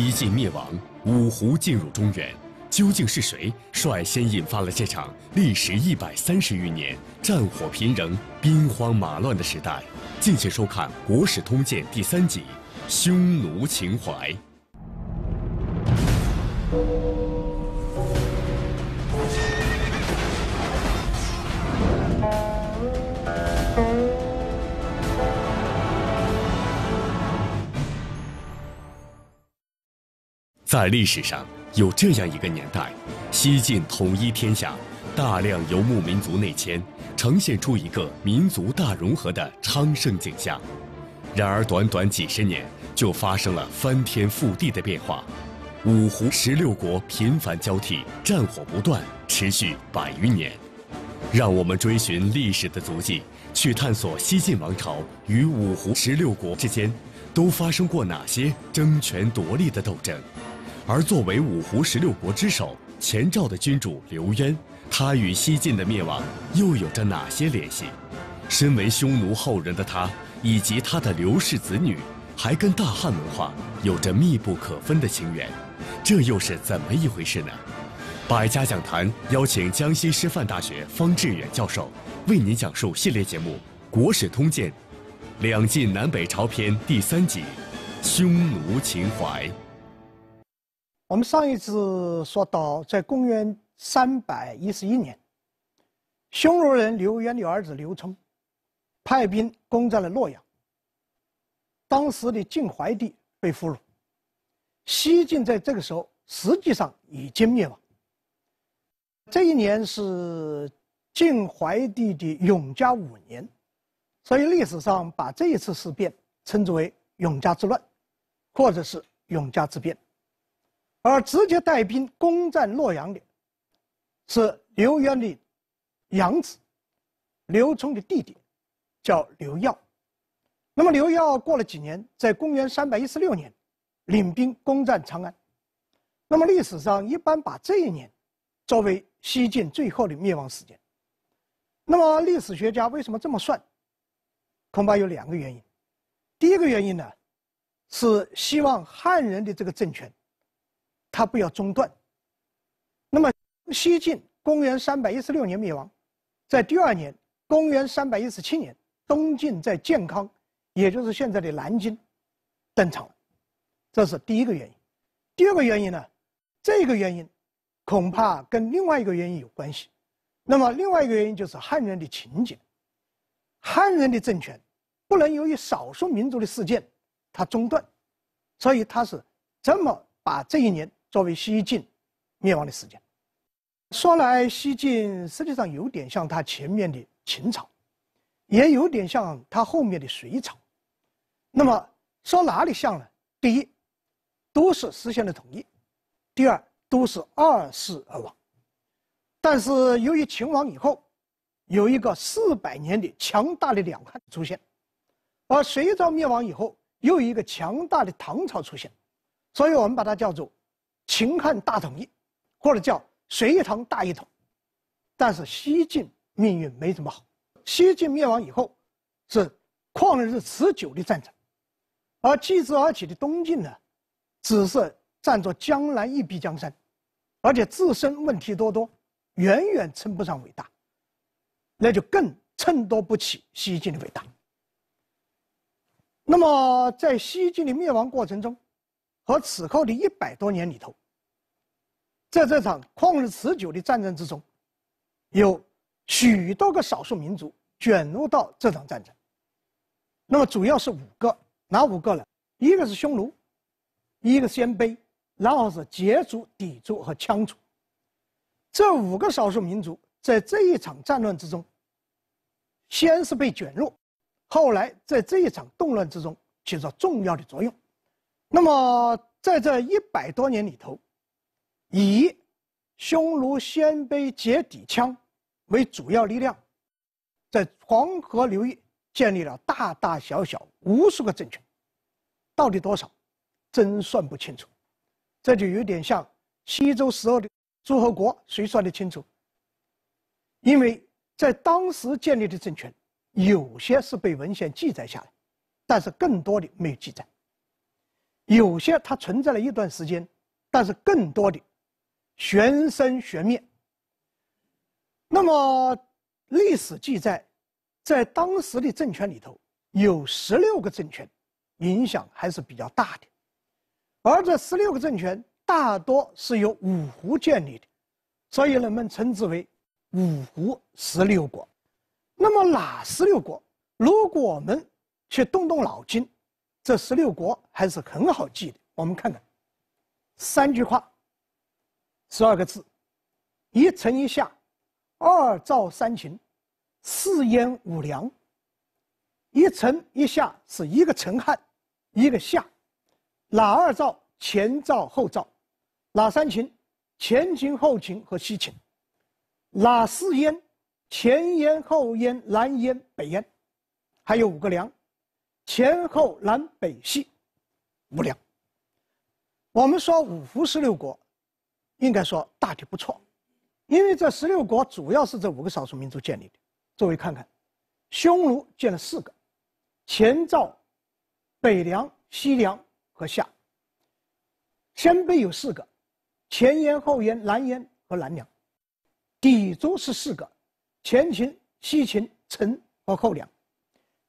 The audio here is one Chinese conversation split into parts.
西晋灭亡，五胡进入中原，究竟是谁率先引发了这场历时一百三十余年、战火频仍、兵荒马乱的时代？敬请收看《国史通鉴》第三集《匈奴情怀》。在历史上有这样一个年代，西晋统一天下，大量游牧民族内迁，呈现出一个民族大融合的昌盛景象。然而，短短几十年就发生了翻天覆地的变化，五胡十六国频繁交替，战火不断，持续百余年。让我们追寻历史的足迹，去探索西晋王朝与五胡十六国之间都发生过哪些争权夺利的斗争。而作为五胡十六国之首前赵的君主刘渊，他与西晋的灭亡又有着哪些联系？身为匈奴后人的他，以及他的刘氏子女，还跟大汉文化有着密不可分的情缘，这又是怎么一回事呢？百家讲坛邀请江西师范大学方志远教授为您讲述系列节目《国史通鉴·两晋南北朝篇》第三集《匈奴情怀》。我们上一次说到，在公元三百一十一年，匈奴人刘渊的儿子刘聪，派兵攻占了洛阳。当时的晋怀帝被俘虏，西晋在这个时候实际上已经灭亡。这一年是晋怀帝的永嘉五年，所以历史上把这一次事变称之为“永嘉之乱”，或者是“永嘉之变”。而直接带兵攻占洛阳的，是刘渊的养子，刘聪的弟弟，叫刘耀。那么刘耀过了几年，在公元三百一十六年，领兵攻占长安。那么历史上一般把这一年，作为西晋最后的灭亡时间。那么历史学家为什么这么算？恐怕有两个原因。第一个原因呢，是希望汉人的这个政权。他不要中断。那么，西晋公元三百一十六年灭亡，在第二年，公元三百一十七年，东晋在建康，也就是现在的南京，登场。这是第一个原因。第二个原因呢，这个原因，恐怕跟另外一个原因有关系。那么另外一个原因就是汉人的情景，汉人的政权不能由于少数民族的事件，它中断，所以他是这么把这一年。作为西晋灭亡的时间，说来西晋实际上有点像它前面的秦朝，也有点像它后面的隋朝。那么说哪里像呢？第一，都是实现了统一；第二，都是二世而亡。但是由于秦亡以后，有一个四百年的强大的两汉出现，而隋朝灭亡以后又有一个强大的唐朝出现，所以我们把它叫做。秦汉大统一，或者叫隋唐大一统，但是西晋命运没怎么好。西晋灭亡以后，是旷日持久的战争，而继之而起的东晋呢，只是占着江南一壁江山，而且自身问题多多，远远称不上伟大，那就更衬托不起西晋的伟大。那么在西晋的灭亡过程中，和此后的一百多年里头。在这场旷日持久的战争之中，有许多个少数民族卷入到这场战争。那么，主要是五个，哪五个呢？一个是匈奴，一个鲜卑，然后是羯族、氐族和羌族。这五个少数民族在这一场战乱之中，先是被卷入，后来在这一场动乱之中起着重要的作用。那么，在这一百多年里头。以匈奴、鲜卑、羯、底羌为主要力量，在黄河流域建立了大大小小无数个政权，到底多少，真算不清楚。这就有点像西周时候的诸侯国，谁算得清楚？因为在当时建立的政权，有些是被文献记载下来，但是更多的没有记载。有些它存在了一段时间，但是更多的。玄生玄灭。那么，历史记载，在当时的政权里头，有十六个政权，影响还是比较大的。而这十六个政权大多是由五胡建立的，所以人们称之为“五胡十六国”。那么哪十六国？如果我们去动动脑筋，这十六国还是很好记的。我们看看，三句话。十二个字：一城一夏，二赵三秦，四燕五梁。一城一夏是一个陈汉，一个夏；哪二赵前赵后赵；哪三秦前秦后秦和西秦；哪四燕前燕后燕南燕北燕；还有五个梁，前后南北西，五梁。我们说五胡十六国。应该说大体不错，因为这十六国主要是这五个少数民族建立的。各位看看，匈奴建了四个，前赵、北凉、西凉和夏；鲜卑有四个，前燕、后燕、南燕和南凉；氐族是四个，前秦、西秦、陈和后凉；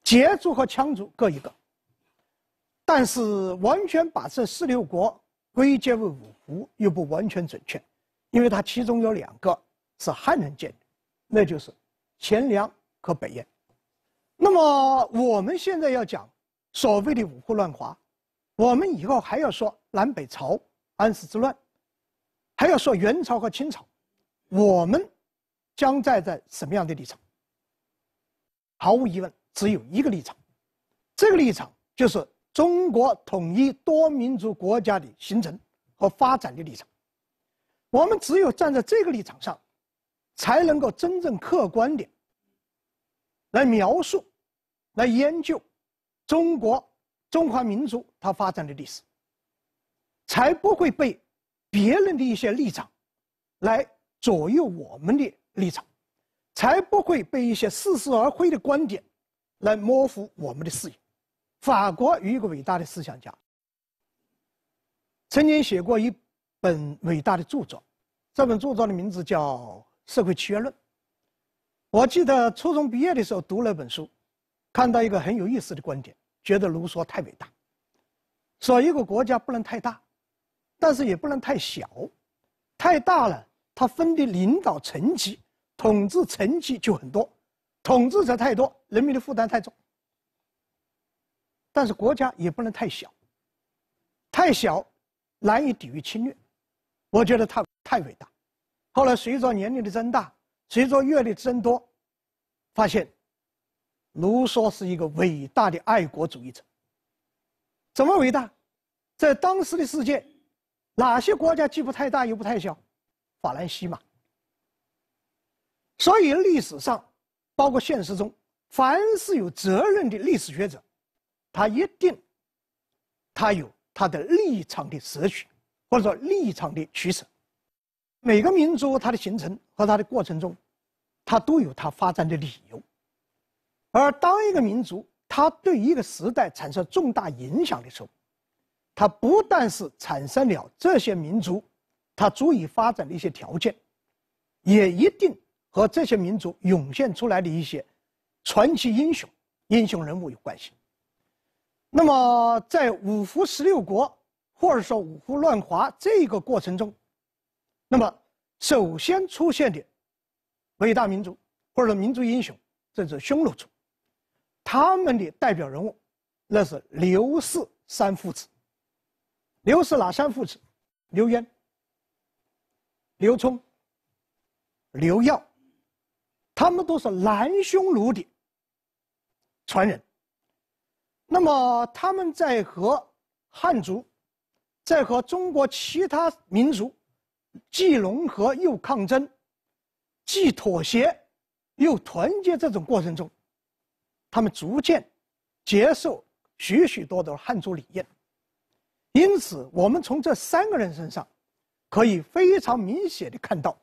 羯族和羌族各一个。但是完全把这十六国。归结为五胡，又不完全准确，因为它其中有两个是汉人建的，那就是前粮和北燕。那么我们现在要讲所谓的五胡乱华，我们以后还要说南北朝、安史之乱，还要说元朝和清朝，我们将在在什么样的立场？毫无疑问，只有一个立场，这个立场就是。中国统一多民族国家的形成和发展的立场，我们只有站在这个立场上，才能够真正客观的来描述、来研究中国中华民族它发展的历史，才不会被别人的一些立场来左右我们的立场，才不会被一些似是而非的观点来模糊我们的视野。法国有一个伟大的思想家，曾经写过一本伟大的著作，这本著作的名字叫《社会契约论》。我记得初中毕业的时候读了本书，看到一个很有意思的观点，觉得卢梭太伟大，说一个国家不能太大，但是也不能太小，太大了，它分的领导层级、统治层级就很多，统治者太多，人民的负担太重。但是国家也不能太小，太小难以抵御侵略。我觉得太太伟大。后来随着年龄的增大，随着阅历增多，发现，卢梭是一个伟大的爱国主义者。怎么伟大？在当时的世界，哪些国家既不太大又不太小？法兰西嘛。所以历史上，包括现实中，凡是有责任的历史学者。他一定，他有他的立场的舍取，或者说立场的取舍。每个民族它的形成和它的过程中，它都有它发展的理由。而当一个民族它对一个时代产生重大影响的时候，它不但是产生了这些民族，它足以发展的一些条件，也一定和这些民族涌现出来的一些传奇英雄、英雄人物有关系。那么，在五胡十六国或者说五胡乱华这个过程中，那么首先出现的伟大民族或者说民族英雄，这是匈奴族，他们的代表人物，那是刘氏三父子。刘氏哪三父子？刘渊、刘聪、刘耀，他们都是南匈奴的传人。那么，他们在和汉族，在和中国其他民族，既融合又抗争，既妥协又团结这种过程中，他们逐渐接受许许多多汉族理念。因此，我们从这三个人身上，可以非常明显的看到，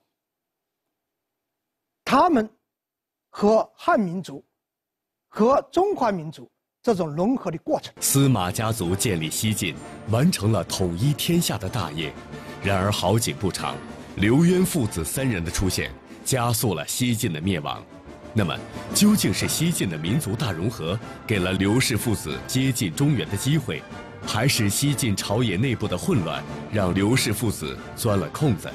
他们和汉民族，和中华民族。这种融合的过程。司马家族建立西晋，完成了统一天下的大业。然而好景不长，刘渊父子三人的出现加速了西晋的灭亡。那么，究竟是西晋的民族大融合给了刘氏父子接近中原的机会，还是西晋朝野内部的混乱让刘氏父子钻了空子？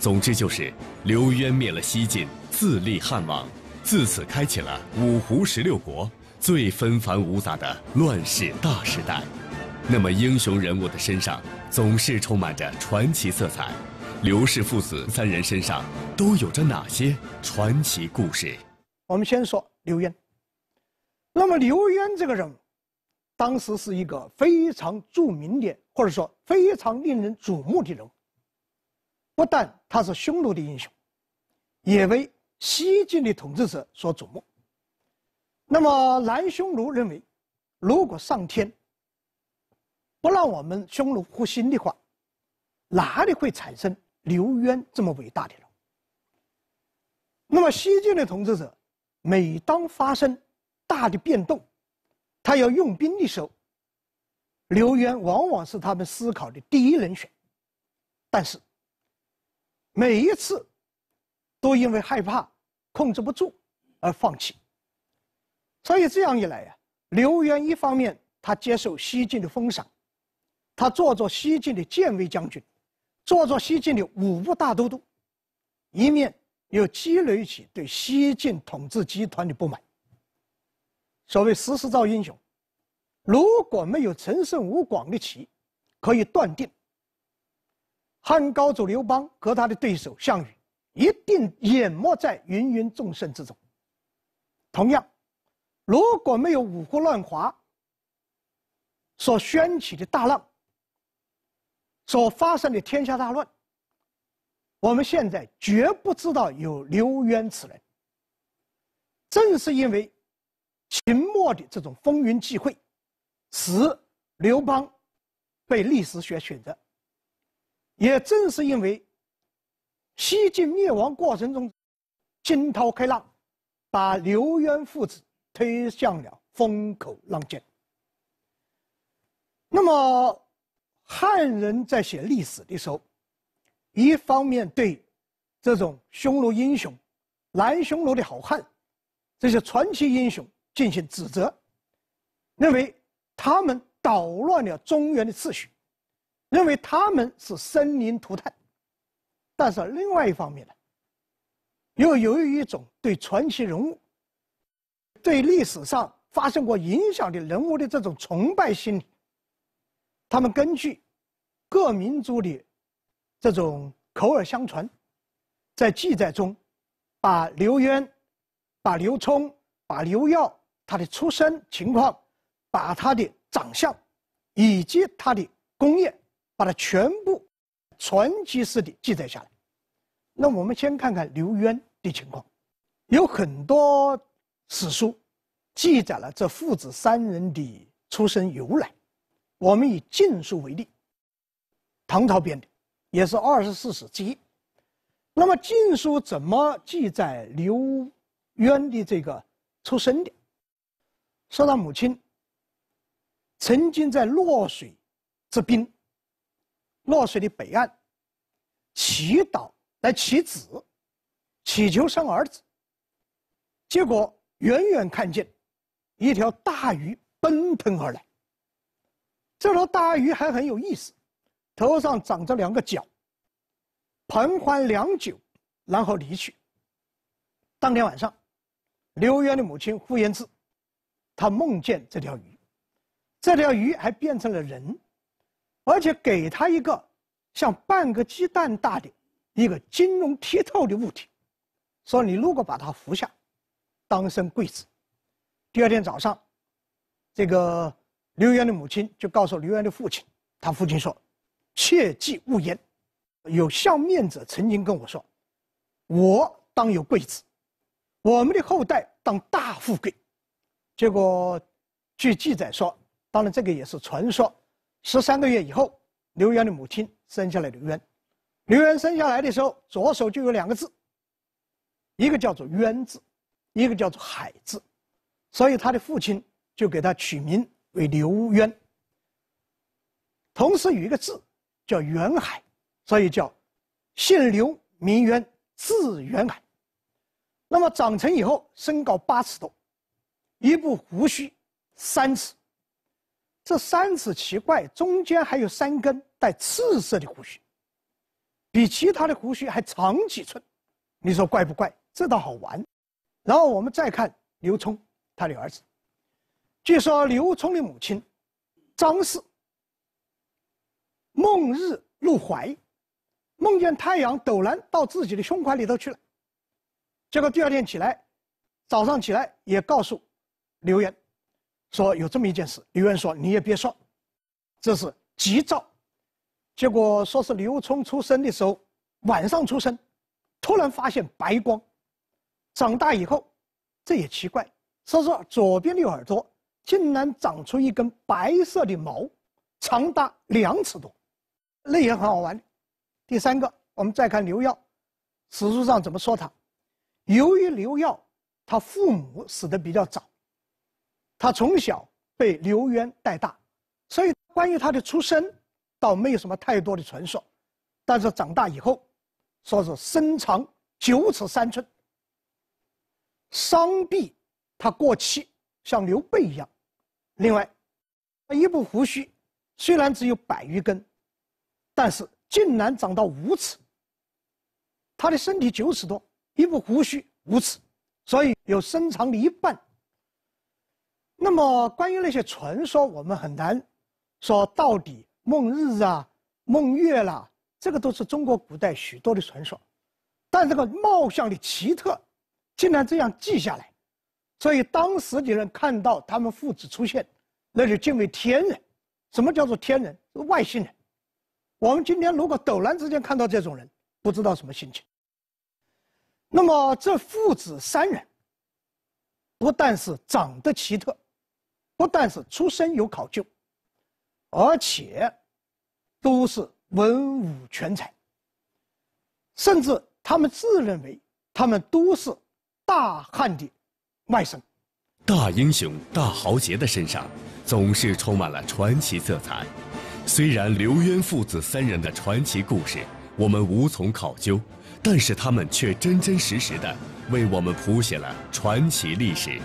总之就是，刘渊灭了西晋，自立汉王，自此开启了五胡十六国。最纷繁芜杂的乱世大时代，那么英雄人物的身上总是充满着传奇色彩。刘氏父子三人身上都有着哪些传奇故事？我们先说刘渊。那么刘渊这个人物，当时是一个非常著名的，或者说非常令人瞩目的人。不但他是匈奴的英雄，也为西晋的统治者所瞩目。那么南匈奴认为，如果上天不让我们匈奴复兴的话，哪里会产生刘渊这么伟大的人？那么西晋的统治者，每当发生大的变动，他要用兵的时候，刘渊往往是他们思考的第一人选，但是每一次都因为害怕控制不住而放弃。所以这样一来呀，刘渊一方面他接受西晋的封赏，他做做西晋的建威将军，做做西晋的五部大都督，一面又积累起对西晋统治集团的不满。所谓时势造英雄，如果没有陈胜吴广的起义，可以断定，汉高祖刘邦和他的对手项羽一定淹没在芸芸众生之中。同样。如果没有五胡乱华所掀起的大浪，所发生的天下大乱，我们现在绝不知道有刘渊此人。正是因为秦末的这种风云际会，使刘邦被历史学选择；也正是因为西晋灭亡过程中惊涛骇浪，把刘渊父子。推向了风口浪尖。那么，汉人在写历史的时候，一方面对这种匈奴英雄、南匈奴的好汉这些传奇英雄进行指责，认为他们捣乱了中原的秩序，认为他们是生灵涂炭；但是另外一方面呢，又由于一种对传奇人物。对历史上发生过影响的人物的这种崇拜心理，他们根据各民族的这种口耳相传，在记载中，把刘渊、把刘聪、把刘耀他的出身情况，把他的长相，以及他的功业，把它全部传奇式的记载下来。那我们先看看刘渊的情况，有很多。史书记载了这父子三人的出身由来。我们以《晋书》为例，唐朝编的，也是二十四史之一。那么，《晋书》怎么记载刘渊的这个出身的？说他母亲曾经在洛水之滨，洛水的北岸祈祷来祈子，祈求生儿子，结果。远远看见一条大鱼奔腾而来。这条大鱼还很有意思，头上长着两个角。盘桓良久，然后离去。当天晚上，刘渊的母亲呼延智，她梦见这条鱼，这条鱼还变成了人，而且给他一个像半个鸡蛋大的一个晶莹剔透的物体，说：“你如果把它服下。”当生贵子。第二天早上，这个刘渊的母亲就告诉刘渊的父亲，他父亲说：“切记勿言。”有相面者曾经跟我说：“我当有贵子，我们的后代当大富贵。”结果，据记载说，当然这个也是传说。十三个月以后，刘渊的母亲生下来刘渊。刘渊生下来的时候，左手就有两个字，一个叫做“冤”字。一个叫做“海”字，所以他的父亲就给他取名为刘渊。同时有一个字叫“远海”，所以叫姓刘名渊，字远海。那么长成以后，身高八尺多，一部胡须三尺。这三尺奇怪，中间还有三根带赤色的胡须，比其他的胡须还长几寸。你说怪不怪？这倒好玩。然后我们再看刘聪他的儿子。据说刘聪的母亲张氏梦日入怀，梦见太阳陡然到自己的胸怀里头去了。结果第二天起来，早上起来也告诉刘渊说有这么一件事。刘渊说你也别说，这是吉兆。结果说是刘冲出生的时候晚上出生，突然发现白光。长大以后，这也奇怪，说是左边的耳朵竟然长出一根白色的毛，长达两尺多，那也很好玩。第三个，我们再看刘耀，史书上怎么说他？由于刘耀他父母死的比较早，他从小被刘渊带大，所以关于他的出身倒没有什么太多的传说。但是长大以后，说是身长九尺三寸。伤臂，他过气，像刘备一样。另外，他一部胡须，虽然只有百余根，但是竟然长到五尺。他的身体九尺多，一部胡须五尺，所以有身长的一半。那么关于那些传说，我们很难说到底。梦日啊，梦月啦，这个都是中国古代许多的传说。但这个貌相的奇特。竟然这样记下来，所以当时的人看到他们父子出现，那就敬畏天人。什么叫做天人？外星人。我们今天如果陡然之间看到这种人，不知道什么心情。那么这父子三人，不但是长得奇特，不但是出身有考究，而且都是文武全才，甚至他们自认为他们都是。大汉的外甥。大英雄大豪杰的身上总是充满了传奇色彩。虽然刘渊父子三人的传奇故事我们无从考究，但是他们却真真实实的为我们谱写了传奇历史。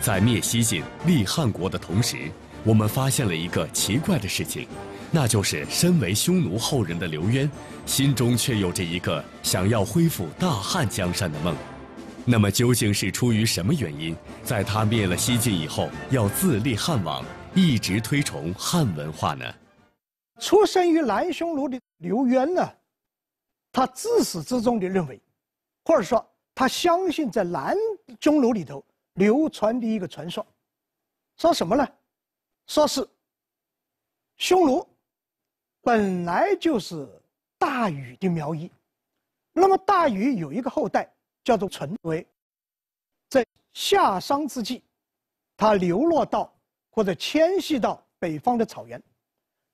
在灭西晋立汉国的同时，我们发现了一个奇怪的事情，那就是身为匈奴后人的刘渊，心中却有着一个想要恢复大汉江山的梦。那么究竟是出于什么原因，在他灭了西晋以后要自立汉王，一直推崇汉文化呢？出生于南匈奴的刘渊呢，他自始至终地认为，或者说他相信，在南匈奴里头流传的一个传说，说什么呢？说是匈奴本来就是大禹的苗裔。那么大禹有一个后代。叫做淳为，在夏商之际，他流落到或者迁徙到北方的草原，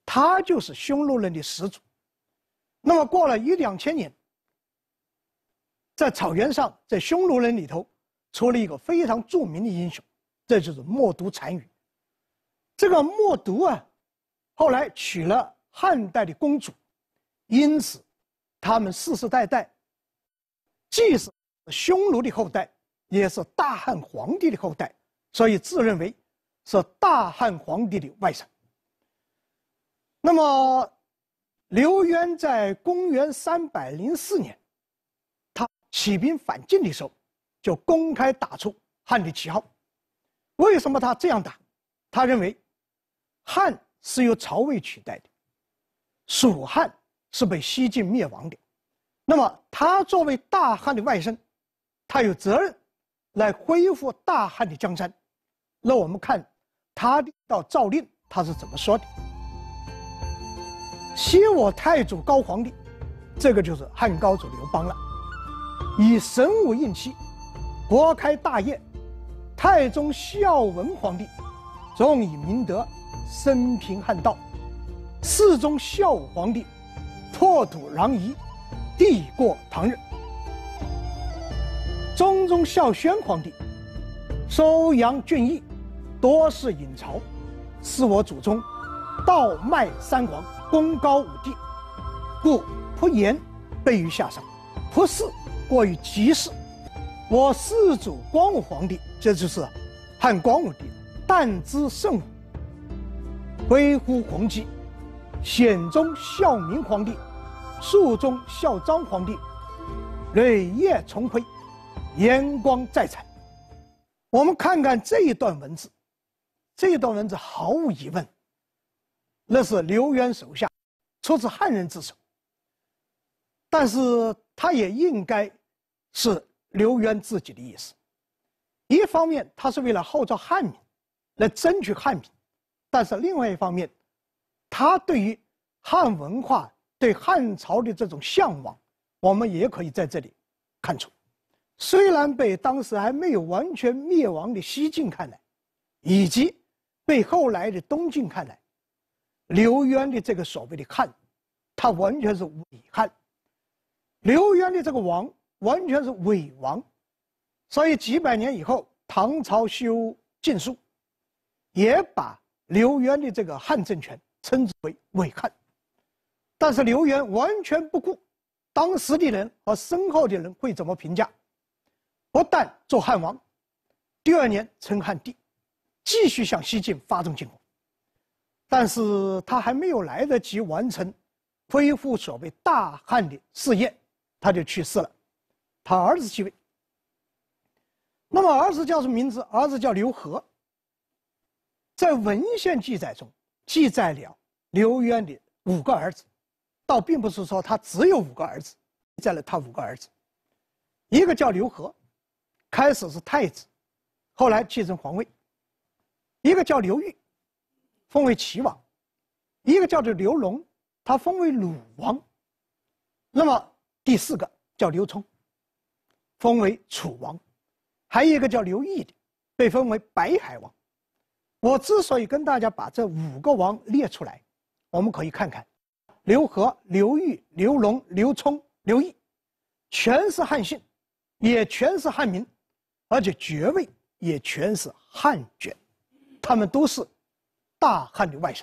他就是匈奴人的始祖。那么过了一两千年，在草原上，在匈奴人里头，出了一个非常著名的英雄，这就是冒顿单于。这个冒顿啊，后来娶了汉代的公主，因此，他们世世代代，既是。匈奴的后代也是大汉皇帝的后代，所以自认为是大汉皇帝的外甥。那么，刘渊在公元三百零四年，他起兵反晋的时候，就公开打出汉的旗号。为什么他这样打？他认为，汉是由曹魏取代的，蜀汉是被西晋灭亡的。那么，他作为大汉的外甥。他有责任来恢复大汉的江山，那我们看他的到诏令他是怎么说的：“昔我太祖高皇帝，这个就是汉高祖刘邦了，以神武应期，国开大业；太宗孝文皇帝，重以明德，升平汉道；世宗孝武皇帝，破土攘夷，帝过唐日。”中宗孝宣皇帝，收养俊逸，多事隐朝，是我祖宗，道迈三皇，功高五帝，故仆言备于下上，仆事过于急事。我世祖光武皇帝，这就是汉光武帝，但知圣武，恢乎宏基。显宗孝明皇帝，肃宗孝章皇帝，累业崇辉。眼光再彩，我们看看这一段文字，这一段文字毫无疑问，那是刘渊手下，出自汉人之手。但是他也应该，是刘渊自己的意思。一方面，他是为了号召汉民，来争取汉民；但是另外一方面，他对于汉文化、对汉朝的这种向往，我们也可以在这里看出。虽然被当时还没有完全灭亡的西晋看来，以及被后来的东晋看来，刘渊的这个所谓的汉，他完全是伪汉；刘渊的这个王完全是伪王。所以几百年以后，唐朝修《晋书》，也把刘渊的这个汉政权称之为伪汉。但是刘渊完全不顾当时的人和身后的人会怎么评价。不但做汉王，第二年称汉帝，继续向西晋发动进攻。但是他还没有来得及完成恢复所谓大汉的事业，他就去世了。他儿子继位。那么儿子叫什么名字？儿子叫刘和。在文献记载中，记载了刘渊的五个儿子，倒并不是说他只有五个儿子，在了他五个儿子，一个叫刘和。开始是太子，后来继承皇位。一个叫刘裕，封为齐王；一个叫做刘龙，他封为鲁王。那么第四个叫刘聪，封为楚王；还有一个叫刘毅的，被封为北海王。我之所以跟大家把这五个王列出来，我们可以看看：刘和、刘玉、刘龙、刘聪、刘毅，全是汉姓，也全是汉民。而且爵位也全是汉爵，他们都是大汉的外甥。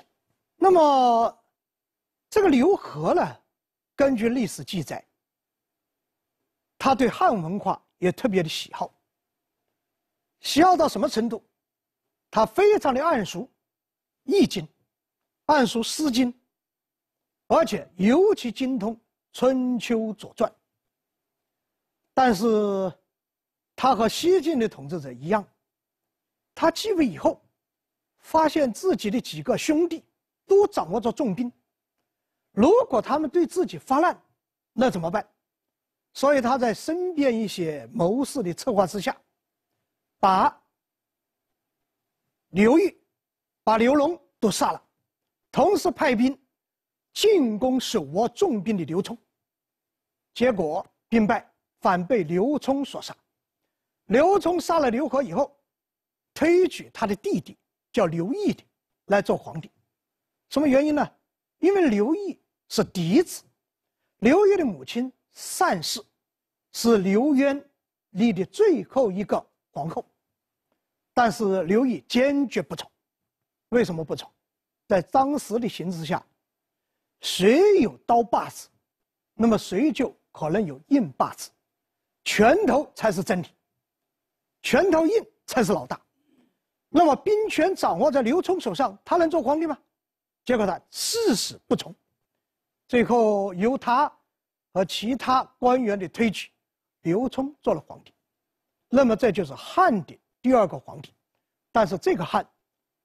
那么，这个刘和呢？根据历史记载，他对汉文化也特别的喜好，喜好到什么程度？他非常的爱熟《易经》，爱熟《诗经》，而且尤其精通《春秋左传》。但是。他和西晋的统治者一样，他继位以后，发现自己的几个兄弟都掌握着重兵，如果他们对自己发难，那怎么办？所以他在身边一些谋士的策划之下，把刘裕、把刘龙都杀了，同时派兵进攻手握重兵的刘冲，结果兵败，反被刘冲所杀。刘聪杀了刘和以后，推举他的弟弟叫刘义的来做皇帝。什么原因呢？因为刘义是嫡子，刘义的母亲单氏是刘渊立的最后一个皇后。但是刘毅坚决不从。为什么不从？在当时的形势下，谁有刀把子，那么谁就可能有硬把子，拳头才是真理。拳头硬才是老大，那么兵权掌握在刘聪手上，他能做皇帝吗？结果他誓死不从，最后由他和其他官员的推举，刘冲做了皇帝。那么这就是汉的第二个皇帝，但是这个汉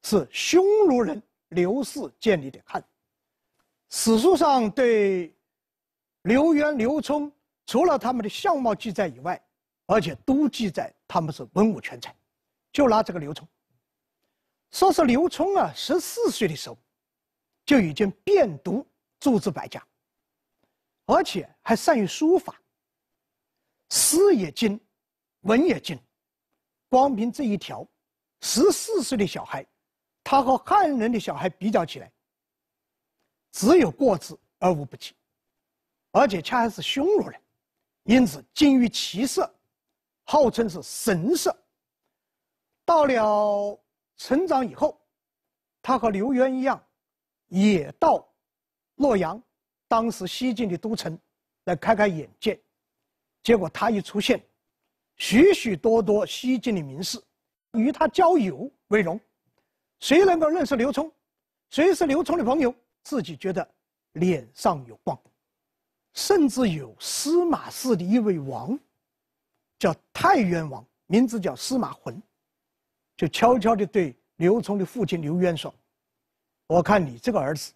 是匈奴人刘氏建立的汉。史书上对刘渊、刘冲除了他们的相貌记载以外，而且都记载。他们是文武全才，就拿这个刘聪，说是刘聪啊，十四岁的时候，就已经遍读诸子百家，而且还善于书法。诗也精，文也精，光凭这一条，十四岁的小孩，他和汉人的小孩比较起来，只有过之而无不及，而且恰恰是匈奴人，因此精于骑射。号称是神色。到了成长以后，他和刘渊一样，也到洛阳，当时西晋的都城来开开眼界。结果他一出现，许许多多西晋的名士，与他交友为荣。谁能够认识刘聪，谁是刘聪的朋友，自己觉得脸上有光。甚至有司马氏的一位王。叫太渊王，名字叫司马浑，就悄悄地对刘聪的父亲刘渊说：“我看你这个儿子，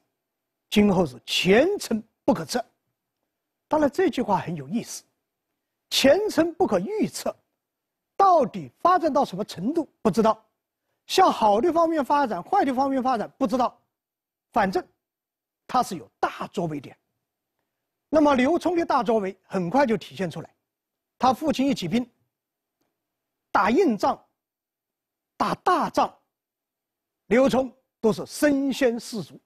今后是前程不可测。”当然，这句话很有意思，前程不可预测，到底发展到什么程度不知道，向好的方面发展，坏的方面发展不知道，反正他是有大作为的。那么，刘聪的大作为很快就体现出来。他父亲一起兵，打硬仗、打大仗，刘冲都是身先士卒。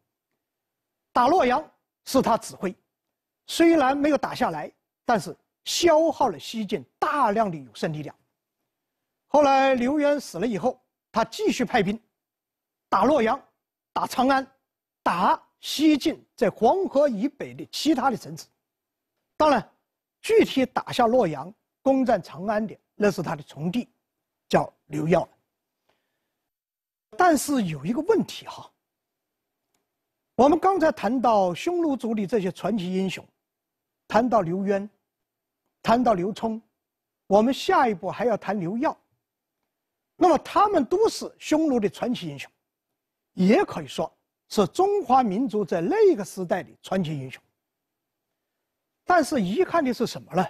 打洛阳是他指挥，虽然没有打下来，但是消耗了西晋大量的有生力量。后来刘渊死了以后，他继续派兵打洛阳、打长安、打西晋在黄河以北的其他的城池。当然，具体打下洛阳。攻占长安的，那是他的从弟，叫刘耀。但是有一个问题哈，我们刚才谈到匈奴族里这些传奇英雄，谈到刘渊，谈到刘聪，我们下一步还要谈刘耀。那么他们都是匈奴的传奇英雄，也可以说是中华民族在那个时代的传奇英雄。但是遗憾的是什么呢？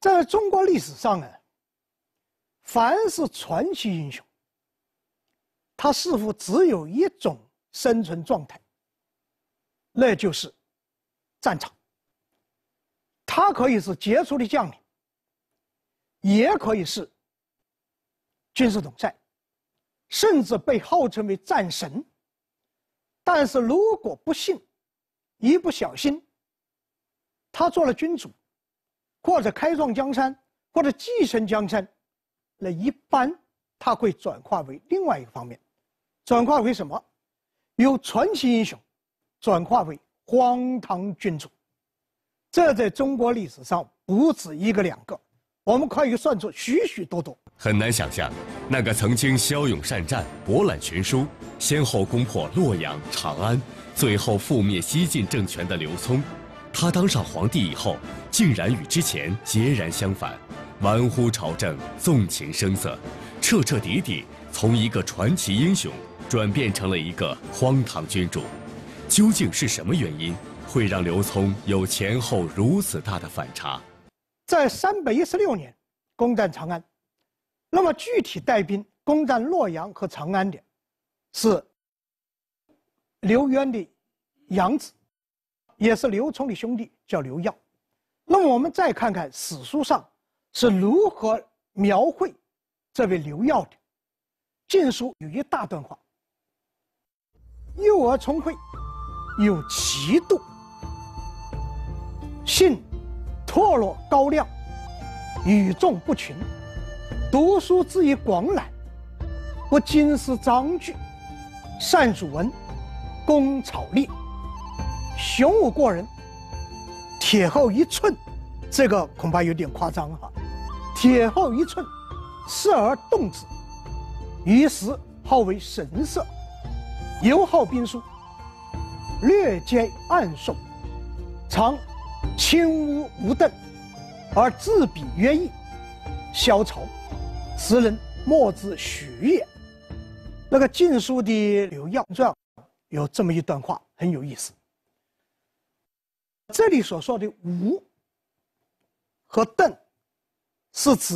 在中国历史上啊，凡是传奇英雄，他似乎只有一种生存状态，那就是战场。他可以是杰出的将领，也可以是军事统帅，甚至被号称为战神。但是，如果不幸，一不小心，他做了君主。或者开创江山，或者继承江山，那一般，他会转化为另外一个方面，转化为什么？由传奇英雄转化为荒唐君主，这在中国历史上不止一个两个，我们可以算出许许多多。很难想象，那个曾经骁勇善战、博览群书、先后攻破洛阳、长安，最后覆灭西晋政权的刘聪。他当上皇帝以后，竟然与之前截然相反，玩忽朝政，纵情声色，彻彻底底从一个传奇英雄转变成了一个荒唐君主。究竟是什么原因会让刘聪有前后如此大的反差？在三百一十六年攻占长安，那么具体带兵攻占洛阳和长安的，是刘渊的养子。也是刘聪的兄弟，叫刘耀。那么我们再看看史书上是如何描绘这位刘耀的。《晋书》有一大段话：幼而聪慧，有奇度，性脱落高亮，与众不群。读书之于广览，不经思章句，善主文，工草隶。雄武过人，铁后一寸，这个恐怕有点夸张哈。铁后一寸，视而动之，于时号为神射。尤好兵书，略兼暗送，常轻屋无凳，而自比曰意，萧曹，时人莫之许也。那个《晋书》的刘曜传有这么一段话，很有意思。这里所说的吴和邓，是指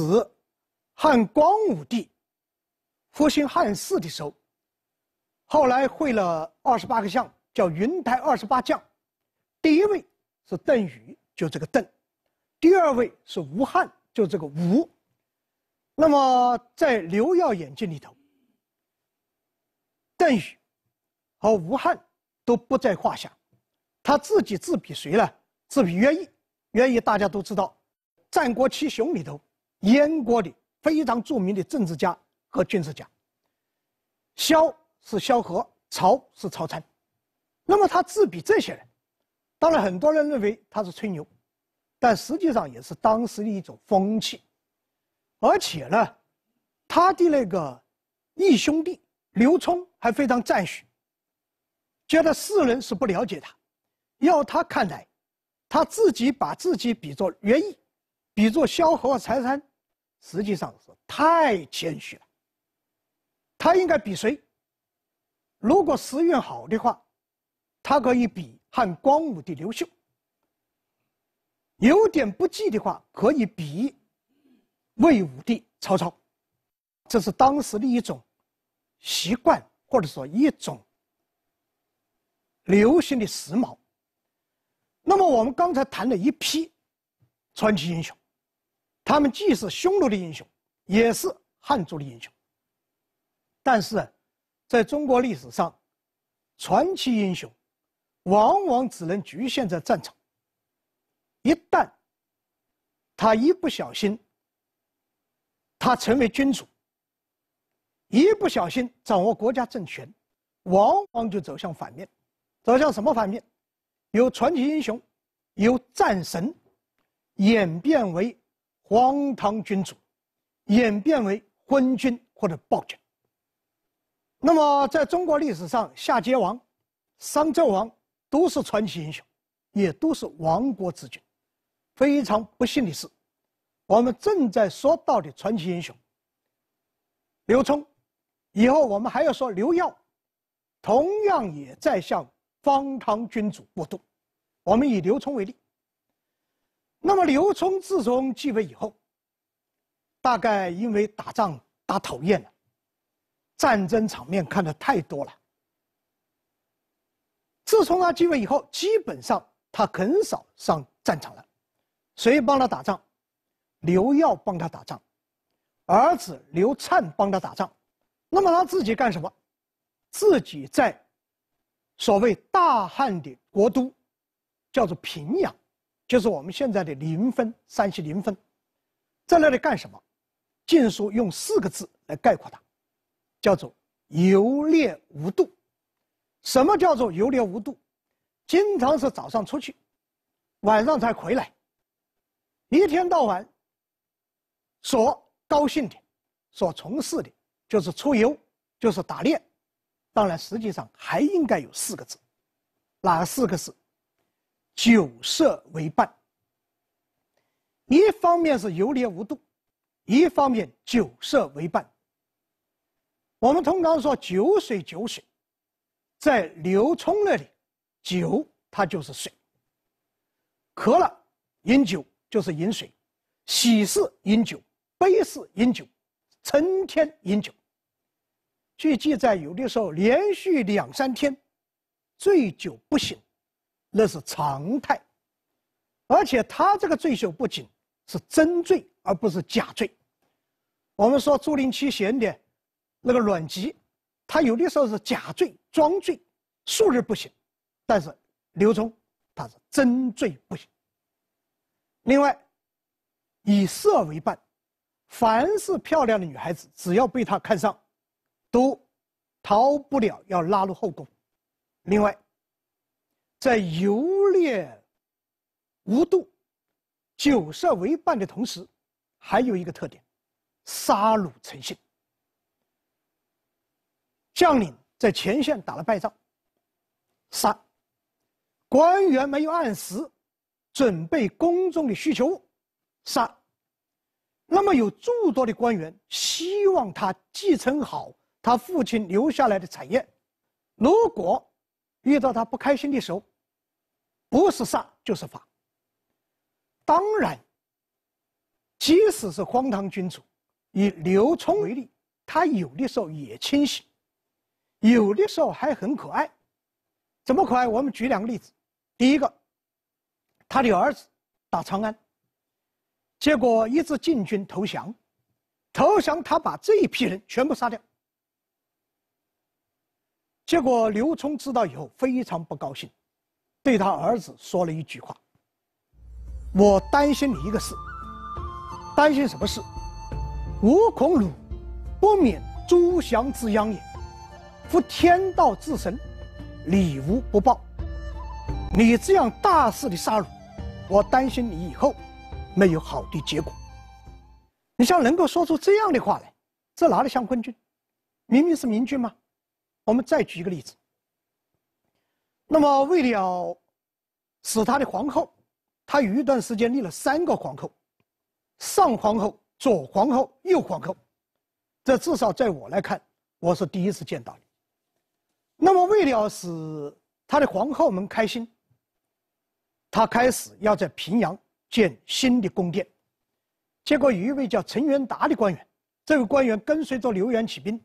汉光武帝复兴汉室的时候，后来会了二十八个将，叫云台二十八将，第一位是邓禹，就这个邓；第二位是吴汉，就这个吴。那么在刘耀眼睛里头，邓禹和吴汉都不在话下。他自己自比谁呢？自比乐毅，乐毅大家都知道，《战国七雄》里头，燕国的非常著名的政治家和军事家。萧是萧何，曹是曹参，那么他自比这些人，当然很多人认为他是吹牛，但实际上也是当时的一种风气，而且呢，他的那个义兄弟刘冲还非常赞许，觉得世人是不了解他。要他看来，他自己把自己比作袁毅，比作萧何、财山，实际上是太谦虚了。他应该比谁？如果时运好的话，他可以比汉光武帝刘秀；有点不济的话，可以比魏武帝曹操。这是当时的一种习惯，或者说一种流行的时髦。那么我们刚才谈了一批传奇英雄，他们既是匈奴的英雄，也是汉族的英雄。但是，在中国历史上，传奇英雄往往只能局限在战场。一旦他一不小心，他成为君主，一不小心掌握国家政权，往往就走向反面，走向什么反面？由传奇英雄，由战神，演变为荒唐君主，演变为昏君或者暴君。那么，在中国历史上，夏桀王、商纣王都是传奇英雄，也都是亡国之君。非常不幸的是，我们正在说到的传奇英雄刘冲，以后我们还要说刘耀，同样也在向。方唐君主过渡，我们以刘聪为例。那么刘聪自从继位以后，大概因为打仗打讨厌了，战争场面看的太多了。自从他继位以后，基本上他很少上战场了。谁帮他打仗？刘耀帮他打仗，儿子刘灿帮他打仗。那么他自己干什么？自己在。所谓大汉的国都，叫做平阳，就是我们现在的临汾，山西临汾，在那里干什么？晋书用四个字来概括它，叫做游猎无度。什么叫做游猎无度？经常是早上出去，晚上才回来，一天到晚所高兴的、所从事的，就是出游，就是打猎。当然，实际上还应该有四个字，哪四个字？酒色为伴。一方面是游猎无度，一方面酒色为伴。我们通常说酒水酒水，在刘聪那里，酒它就是水。渴了饮酒就是饮水，喜事饮酒，悲事饮酒，成天饮酒。据记载，有的时候连续两三天醉酒不醒，那是常态。而且他这个醉酒不醒是真醉，而不是假醉。我们说朱林七贤的，那个阮籍，他有的时候是假醉装醉，数日不醒；但是刘聪他是真醉不醒。另外，以色为伴，凡是漂亮的女孩子，只要被他看上。都逃不了要拉入后宫。另外，在游猎无度、酒色为伴的同时，还有一个特点：杀戮成性。将领在前线打了败仗，杀；官员没有按时准备公众的需求物，杀。那么有诸多的官员希望他继承好。他父亲留下来的产业，如果遇到他不开心的时候，不是杀就是罚。当然，即使是荒唐君主，以刘聪为例，他有的时候也清醒，有的时候还很可爱。怎么可爱？我们举两个例子。第一个，他的儿子打长安，结果一支禁军投降，投降他把这一批人全部杀掉。结果刘聪知道以后非常不高兴，对他儿子说了一句话：“我担心你一个事，担心什么事？吾恐汝不免诸降之殃也。夫天道至神，礼无不报。你这样大肆的杀戮，我担心你以后没有好的结果。你像能够说出这样的话来，这哪里像昏君？明明是明君吗？”我们再举一个例子。那么，为了使他的皇后，他有一段时间立了三个皇后：上皇后、左皇后、右皇后。这至少在我来看，我是第一次见到的。那么，为了使他的皇后们开心，他开始要在平阳建新的宫殿。结果有一位叫陈元达的官员，这位官员跟随着刘元起兵，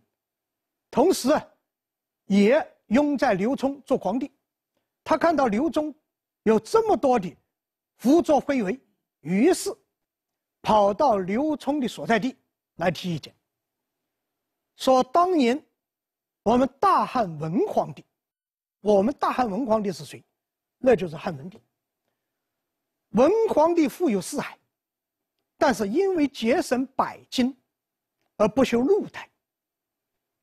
同时。也拥在刘聪做皇帝，他看到刘聪有这么多的胡作非为，于是跑到刘聪的所在地来提意见，说当年我们大汉文皇帝，我们大汉文皇帝是谁？那就是汉文帝。文皇帝富有四海，但是因为节省百金而不修露台。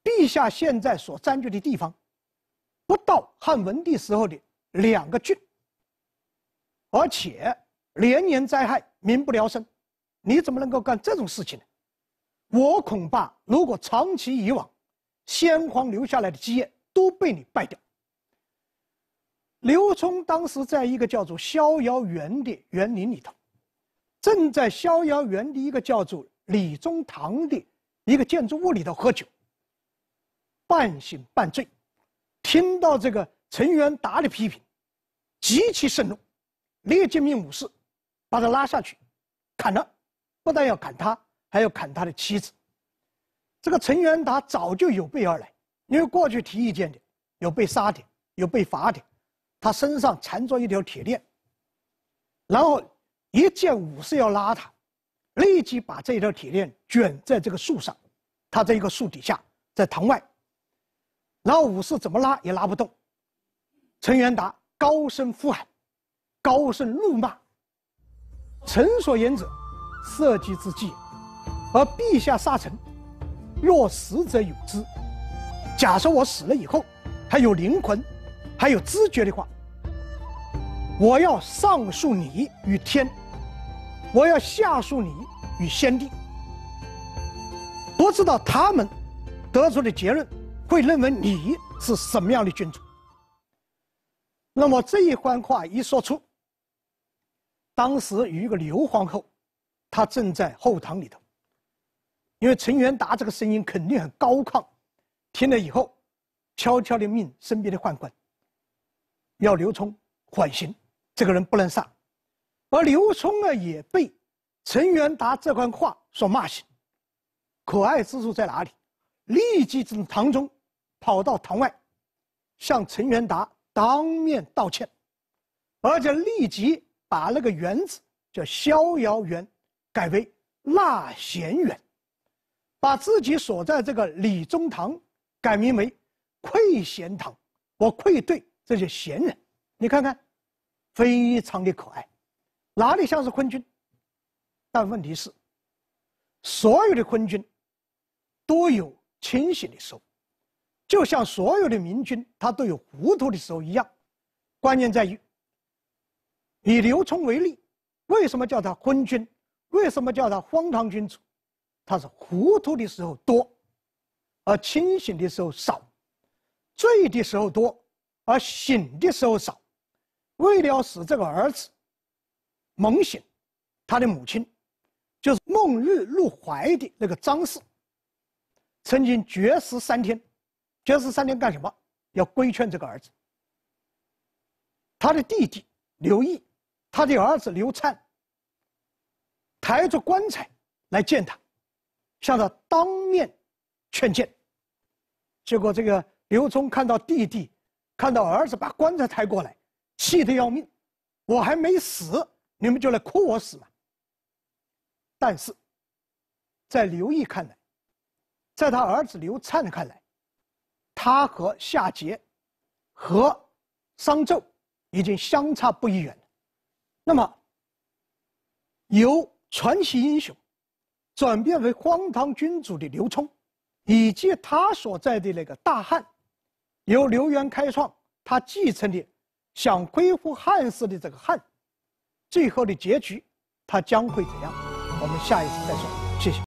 陛下现在所占据的地方，不到汉文帝时候的两个郡，而且连年灾害，民不聊生，你怎么能够干这种事情呢？我恐怕如果长期以往，先皇留下来的基业都被你败掉。刘聪当时在一个叫做逍遥园的园林里头，正在逍遥园的一个叫做李中堂的一个建筑物里头喝酒。半醒半醉，听到这个陈元达的批评，极其愤怒，立即命武士把他拉下去砍了。不但要砍他，还要砍他的妻子。这个陈元达早就有备而来，因为过去提意见的有被杀的，有被罚的，他身上缠着一条铁链。然后一见武士要拉他，立即把这条铁链卷在这个树上。他在一个树底下，在堂外。老武士怎么拉也拉不动，陈元达高声呼喊，高声怒骂。臣所言者，社稷之计，而陛下杀臣，若死者有之。假设我死了以后，还有灵魂，还有知觉的话，我要上诉你与天，我要下诉你与先帝，不知道他们得出的结论。会认为你是什么样的君主？那么这一番话一说出，当时有一个刘皇后，她正在后堂里头。因为陈元达这个声音肯定很高亢，听了以后，悄悄的命身边的宦官，要刘冲缓刑，这个人不能杀。而刘冲呢，也被陈元达这番话所骂醒。可爱之处在哪里？立即从堂中。跑到堂外，向陈元达当面道歉，而且立即把那个园子叫逍遥园，改为纳贤园，把自己所在这个李中堂改名为愧贤堂，我愧对这些贤人。你看看，非常的可爱，哪里像是昏君？但问题是，所有的昏君都有清醒的时候。就像所有的明君，他都有糊涂的时候一样。关键在于，以刘聪为例，为什么叫他昏君？为什么叫他荒唐君主？他是糊涂的时候多，而清醒的时候少；醉的时候多，而醒的时候少。为了使这个儿子猛醒，他的母亲就是孟玉入怀的那个张氏，曾经绝食三天。去世三天干什么？要规劝这个儿子。他的弟弟刘毅，他的儿子刘灿，抬着棺材来见他，向他当面劝谏。结果这个刘聪看到弟弟，看到儿子把棺材抬过来，气得要命：“我还没死，你们就来哭我死吗？”但是，在刘毅看来，在他儿子刘灿看来，他和夏桀、和商纣已经相差不一远了。那么，由传奇英雄转变为荒唐君主的刘聪，以及他所在的那个大汉，由刘渊开创、他继承的想恢复汉室的这个汉，最后的结局，他将会怎样？我们下一次再说。谢谢。